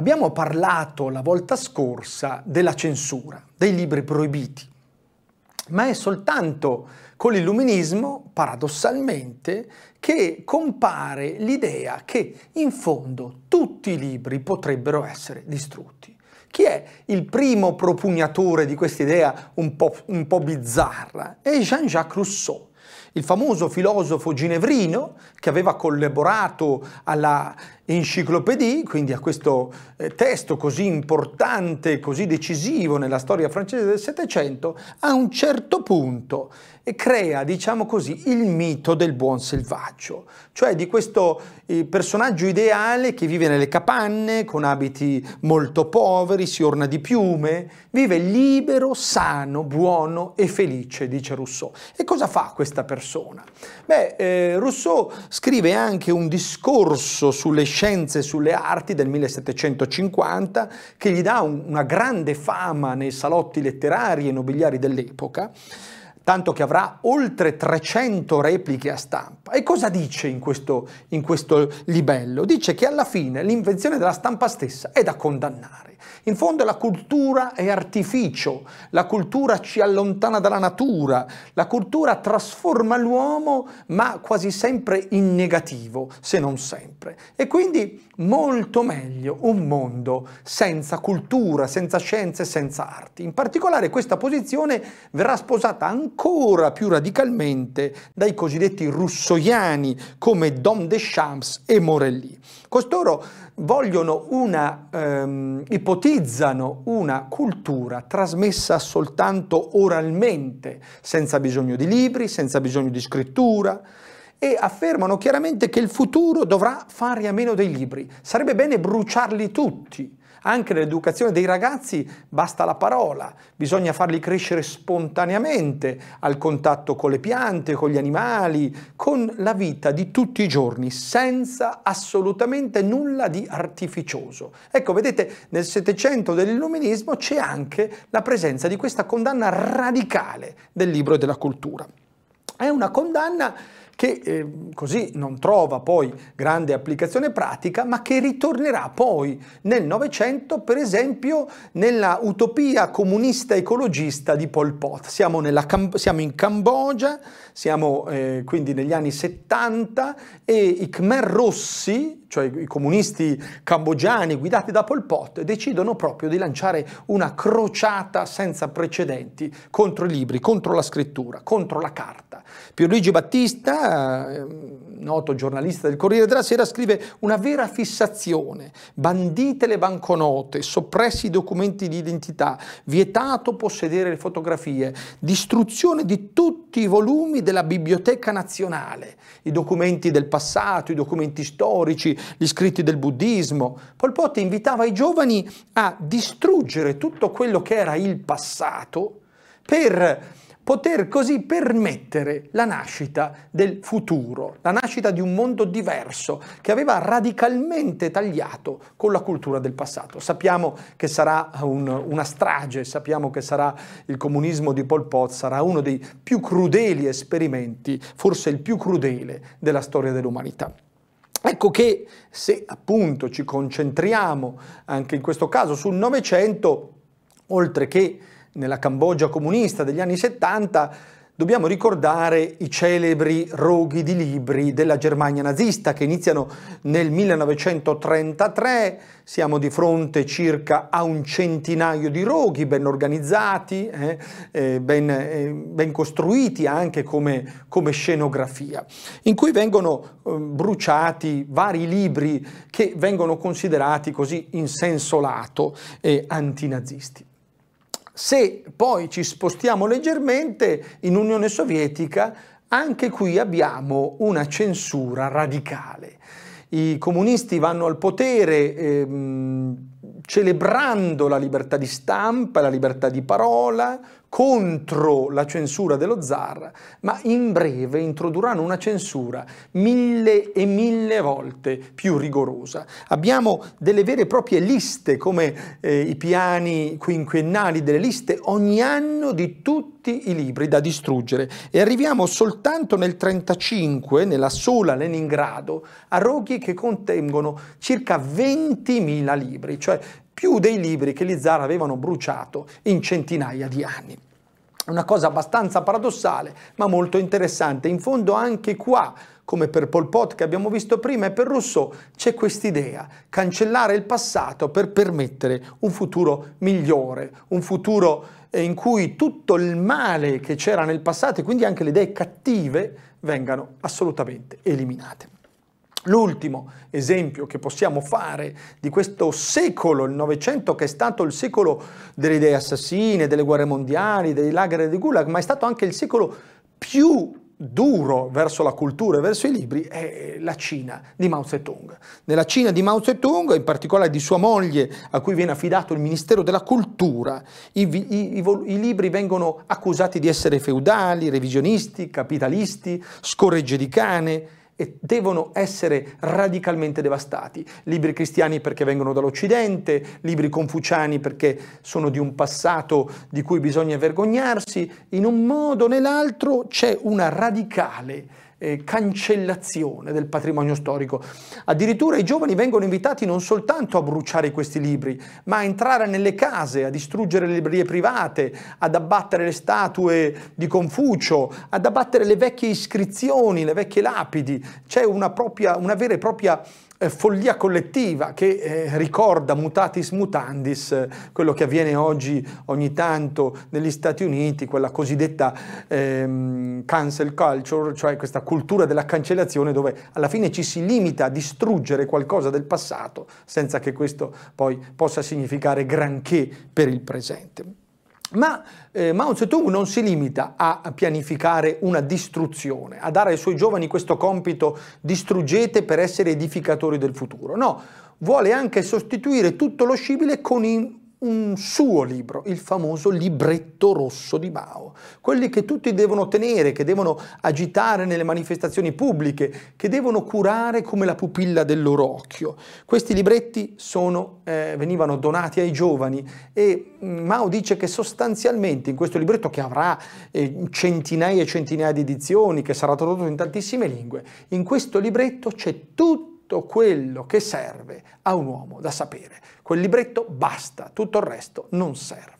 Abbiamo parlato la volta scorsa della censura, dei libri proibiti, ma è soltanto con l'illuminismo, paradossalmente, che compare l'idea che in fondo tutti i libri potrebbero essere distrutti. Chi è il primo propugnatore di questa idea un po', un po bizzarra? È Jean-Jacques Rousseau il famoso filosofo ginevrino che aveva collaborato alla Enciclopédie, quindi a questo eh, testo così importante, così decisivo nella storia francese del Settecento, a un certo punto crea, diciamo così, il mito del buon selvaggio, cioè di questo eh, personaggio ideale che vive nelle capanne, con abiti molto poveri, si orna di piume, vive libero, sano, buono e felice, dice Rousseau. E cosa fa questa persona? persona? Beh, eh, Rousseau scrive anche un discorso sulle scienze e sulle arti del 1750 che gli dà un, una grande fama nei salotti letterari e nobiliari dell'epoca tanto che avrà oltre 300 repliche a stampa. E cosa dice in questo, in questo libello? Dice che alla fine l'invenzione della stampa stessa è da condannare. In fondo la cultura è artificio, la cultura ci allontana dalla natura, la cultura trasforma l'uomo ma quasi sempre in negativo, se non sempre. E quindi molto meglio un mondo senza cultura, senza scienze, senza arti. In particolare questa posizione verrà sposata ancora ancora più radicalmente dai cosiddetti russoiani come Dom Deschamps e Morelli. Costoro vogliono una, ehm, ipotizzano una cultura trasmessa soltanto oralmente, senza bisogno di libri, senza bisogno di scrittura, e affermano chiaramente che il futuro dovrà fare a meno dei libri. Sarebbe bene bruciarli tutti, anche nell'educazione dei ragazzi basta la parola, bisogna farli crescere spontaneamente al contatto con le piante, con gli animali, con la vita di tutti i giorni, senza assolutamente nulla di artificioso. Ecco, vedete, nel Settecento dell'Illuminismo c'è anche la presenza di questa condanna radicale del libro e della cultura. È una condanna che eh, così non trova poi grande applicazione pratica, ma che ritornerà poi nel Novecento, per esempio, nella utopia comunista ecologista di Pol Pot. Siamo, nella, siamo in Cambogia, siamo eh, quindi negli anni 70 e i Khmer Rossi, cioè i comunisti cambogiani guidati da Pol Pot, decidono proprio di lanciare una crociata senza precedenti contro i libri, contro la scrittura, contro la carta. Pierluigi Battista, ehm, noto giornalista del Corriere della Sera, scrive una vera fissazione, bandite le banconote, soppressi i documenti di identità, vietato possedere le fotografie, distruzione di tutti i volumi della Biblioteca Nazionale, i documenti del passato, i documenti storici, gli scritti del buddismo. Pol Pot invitava i giovani a distruggere tutto quello che era il passato per poter così permettere la nascita del futuro, la nascita di un mondo diverso che aveva radicalmente tagliato con la cultura del passato. Sappiamo che sarà un, una strage, sappiamo che sarà il comunismo di Pol Pot, sarà uno dei più crudeli esperimenti, forse il più crudele della storia dell'umanità. Ecco che se appunto ci concentriamo anche in questo caso sul Novecento, oltre che nella Cambogia comunista degli anni 70, dobbiamo ricordare i celebri roghi di libri della Germania nazista che iniziano nel 1933, siamo di fronte circa a un centinaio di roghi ben organizzati, eh, eh, ben, eh, ben, costruiti anche come, come, scenografia, in cui vengono ehm, bruciati vari libri che vengono considerati così in senso lato antinazisti. Se poi ci spostiamo leggermente in Unione Sovietica, anche qui abbiamo una censura radicale. I comunisti vanno al potere ehm, celebrando la libertà di stampa, la libertà di parola, contro la censura dello zar, ma in breve introdurranno una censura mille e mille volte più rigorosa. Abbiamo delle vere e proprie liste, come eh, i piani quinquennali delle liste, ogni anno di tutti i libri da distruggere e arriviamo soltanto nel 1935, nella sola Leningrado, a roghi che contengono circa 20.000 libri, cioè più dei libri che gli zar avevano bruciato in centinaia di anni. Una cosa abbastanza paradossale, ma molto interessante. In fondo anche qua, come per Pol Pot che abbiamo visto prima e per Rousseau, c'è quest'idea, cancellare il passato per permettere un futuro migliore, un futuro eh, in cui tutto il male che c'era nel passato e quindi anche le idee cattive vengano assolutamente eliminate. L'ultimo esempio che possiamo fare di questo secolo, il Novecento, che è stato il secolo delle idee assassine, delle guerre mondiali, dei lager e dei gulag, ma è stato anche il secolo più duro verso la cultura e verso i libri è la Cina di Mao Zedong. Nella Cina di Mao Zedong, in particolare di sua moglie, a cui viene affidato il Ministero della Cultura, i, i, i, i libri vengono accusati di essere feudali, revisionisti, capitalisti, scorregge di cane, e devono essere radicalmente devastati. Libri cristiani perché vengono dall'Occidente, libri confuciani perché sono di un passato di cui bisogna vergognarsi. In un modo o nell'altro c'è una radicale eh, cancellazione del patrimonio storico. Addirittura i giovani vengono invitati non soltanto a bruciare questi libri, ma a entrare nelle case, a distruggere le librerie private, ad abbattere le statue di Confucio, ad abbattere le vecchie iscrizioni, le vecchie lapidi. C'è una, propria, una vera e propria eh, follia collettiva che eh, ricorda mutatis mutandis eh, quello che avviene oggi ogni tanto negli Stati Uniti, quella cosiddetta ehm, cancel culture, cioè questa cultura della cancellazione dove alla fine ci si limita a distruggere qualcosa del passato senza che questo poi possa significare granché per il presente. Ma eh, Mao Zedong non si limita a pianificare una distruzione, a dare ai suoi giovani questo compito distruggete per essere edificatori del futuro. No, vuole anche sostituire tutto lo scibile con, in, un suo libro, il famoso libretto rosso di Mao, quelli che tutti devono tenere, che devono agitare nelle manifestazioni pubbliche, che devono curare come la pupilla del loro occhio. Questi libretti sono, eh, venivano donati ai giovani e mm, Mao dice che sostanzialmente in questo libretto che avrà eh, centinaia e centinaia di edizioni, che sarà tradotto in tantissime lingue, in questo libretto c'è tutto tutto quello che serve a un uomo da sapere. Quel libretto basta, tutto il resto non serve.